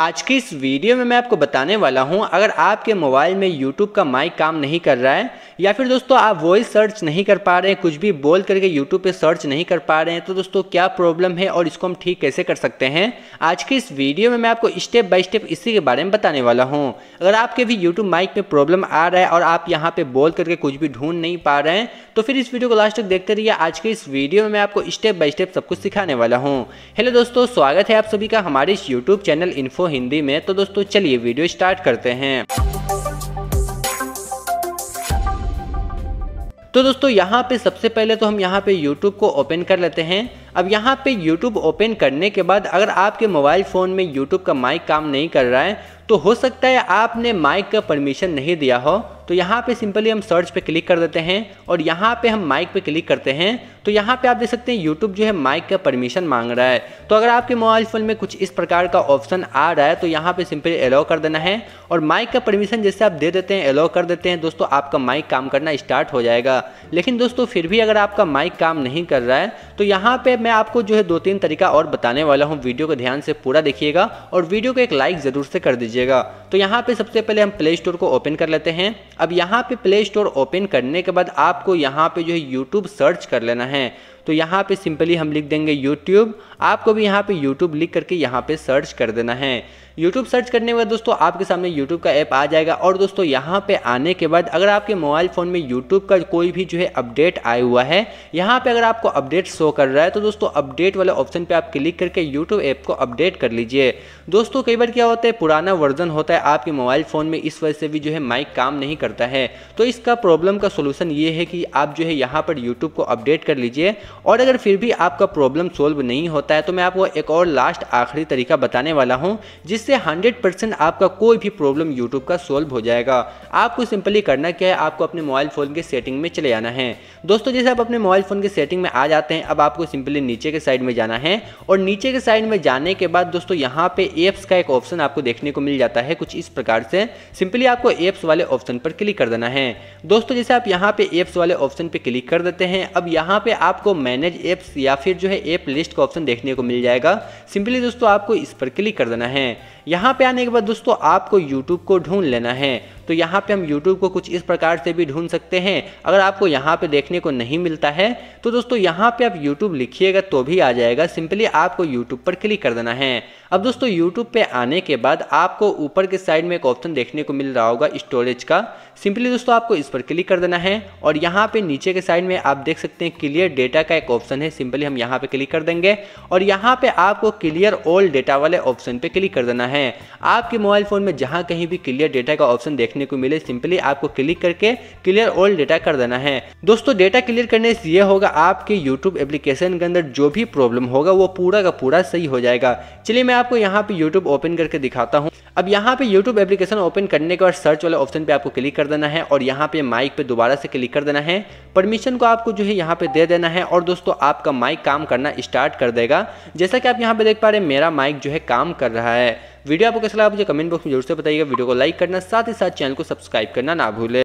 आज की इस वीडियो में मैं आपको बताने वाला हूँ अगर आपके मोबाइल में यूट्यूब का माइक काम नहीं कर रहा है या फिर दोस्तों आप वॉइस सर्च नहीं कर पा रहे हैं कुछ भी बोल करके यूट्यूब पर सर्च नहीं कर पा रहे हैं तो दोस्तों क्या प्रॉब्लम है और इसको हम ठीक कैसे कर सकते हैं आज की इस वीडियो में मैं आपको स्टेप बाई स्टेप इसी के बारे में बताने वाला हूँ अगर आपके भी यूट्यूब माइक में प्रॉब्लम आ रहा है और आप यहाँ पर बोल करके कुछ भी ढूंढ नहीं पा रहे हैं तो फिर इस वीडियो को लास्ट तक देखते रहिए आज के इस वीडियो में मैं आपको स्टेप बाई स्टेप सब कुछ सिखाने वाला हूँ हेलो दोस्तों स्वागत है आप सभी का हमारे इस यूट्यूब चैनल इन्फो हिंदी में तो दोस्तों चलिए वीडियो स्टार्ट करते हैं तो दोस्तों यहाँ पे सबसे पहले तो हम यहाँ पे YouTube को ओपन कर लेते हैं अब यहाँ पे YouTube ओपन करने के बाद अगर आपके मोबाइल फ़ोन में YouTube का माइक काम नहीं कर रहा है तो हो सकता है आपने माइक का परमिशन नहीं दिया हो तो यहाँ पे सिंपली हम सर्च पे क्लिक कर देते हैं और यहाँ पे हम माइक पे क्लिक करते हैं तो यहाँ पे आप देख सकते हैं यूट्यूब जो है माइक का परमिशन मांग रहा है तो अगर आपके मोबाइल फ़ोन में कुछ इस प्रकार का ऑप्शन आ रहा है तो यहाँ पे सिंपली अलाउ कर देना है और माइक का परमिशन जैसे आप दे देते हैं अलाउ कर देते हैं दोस्तों आपका माइक काम करना स्टार्ट हो जाएगा लेकिन दोस्तों फिर भी अगर आपका माइक काम नहीं कर रहा है तो यहाँ पर मैं आपको जो है दो तीन तरीका और बताने वाला हूँ वीडियो को ध्यान से पूरा देखिएगा और वीडियो को एक लाइक ज़रूर से कर दीजिएगा तो यहाँ पर सबसे पहले हम प्ले स्टोर को ओपन कर लेते हैं अब यहाँ पे प्ले स्टोर ओपन करने के बाद आपको यहाँ पे जो है यूट्यूब सर्च कर लेना है तो यहाँ पे सिंपली हम लिख देंगे यूट्यूब आपको भी यहाँ पे यूट्यूब लिख करके यहाँ पे सर्च कर देना है यूट्यूब सर्च करने के बाद दोस्तों आपके सामने यूट्यूब का ऐप आ जाएगा और दोस्तों यहाँ पे आने के बाद अगर आपके मोबाइल फ़ोन में यूट्यूब का कोई भी जो है अपडेट आया हुआ है यहाँ पे अगर आपको अपडेट शो कर रहा है तो दोस्तों अपडेट वाले ऑप्शन पे आप क्लिक करके यूट्यूब ऐप को अपडेट कर लीजिए दोस्तों कई बार क्या होता है पुराना वर्जन होता है आपके मोबाइल फ़ोन में इस वजह से भी जो है माइक काम नहीं करता है तो इसका प्रॉब्लम का सोल्यूशन ये है कि आप जो है यहाँ पर यूट्यूब को अपडेट कर लीजिए और अगर फिर भी आपका प्रॉब्लम सोल्व नहीं होता है तो मैं आपको एक और लास्ट आखिरी तरीका बताने वाला हूँ जिससे हंड्रेड परसेंट आपका कोई भी प्रॉब्लम यूट्यूब का सोल्व हो जाएगा आपको सिंपली करना क्या है आपको अपने मोबाइल फ़ोन के सेटिंग में चले जाना है दोस्तों जैसे आप अपने मोबाइल फ़ोन के सेटिंग में आ जाते हैं अब आपको सिंपली नीचे के साइड में जाना है और नीचे के साइड में जाने के बाद दोस्तों यहाँ पे एप्स का एक ऑप्शन आपको देखने को मिल जाता है कुछ इस प्रकार से सिंपली आपको एप्स वाले ऑप्शन पर क्लिक कर देना है दोस्तों जैसे आप यहाँ पे एप्स वाले ऑप्शन पर क्लिक कर देते हैं अब यहाँ पे आपको मैनेज एप्स या फिर जो है एप लिस्ट का ऑप्शन देखने को मिल जाएगा सिंपली दोस्तों आपको इस पर क्लिक कर देना है यहाँ पे आने के बाद दोस्तों आपको YouTube को ढूंढ लेना है तो यहाँ पे हम YouTube को कुछ इस प्रकार से भी ढूंढ सकते हैं अगर आपको यहाँ पे देखने को नहीं मिलता है तो दोस्तों यहाँ पे आप YouTube लिखिएगा तो भी आ जाएगा सिंपली आपको YouTube पर क्लिक कर देना है अब दोस्तों यूट्यूब पे आने के बाद आपको ऊपर के साइड में एक ऑप्शन देखने को मिल रहा होगा स्टोरेज का सिंपली दोस्तों आपको इस पर क्लिक कर देना है और यहाँ पे नीचे के साइड में आप देख सकते हैं क्लियर डेटा का एक ऑप्शन है सिंपली हम यहाँ पे क्लिक कर देंगे और यहाँ पे आपको क्लियर ऑल डेटा वाले ऑप्शन पे क्लिक कर देना है है आपके मोबाइल फ़ोन में जहां कहीं भी क्लियर डेटा का ऑप्शन देखने को मिले सिंपली आपको क्लिक करके क्लियर ऑल डेटा कर देना है दोस्तों डेटा क्लियर करने से ये होगा आपके यूट्यूब एप्लीकेशन के अंदर जो भी प्रॉब्लम होगा वो पूरा का पूरा सही हो जाएगा चलिए मैं आपको यहाँ पे यूट्यूब ओपन करके दिखाता हूँ अब यहाँ पे YouTube एप्लीकेशन ओपन करने के बाद सर्च वाले ऑप्शन पे आपको क्लिक कर देना है और यहाँ पे माइक पे दोबारा से क्लिक कर देना है परमिशन को आपको जो है यहाँ पे दे देना है और दोस्तों आपका माइक काम करना स्टार्ट कर देगा जैसा कि आप यहाँ पे देख पा रहे हैं मेरा माइक जो है काम कर रहा है वीडियो आपको कैसा लगा मुझे कमेंट बॉक्स में जरूर से बताइएगा वीडियो को लाइक करना साथ ही साथ चैनल को सब्सक्राइब करना ना भूलें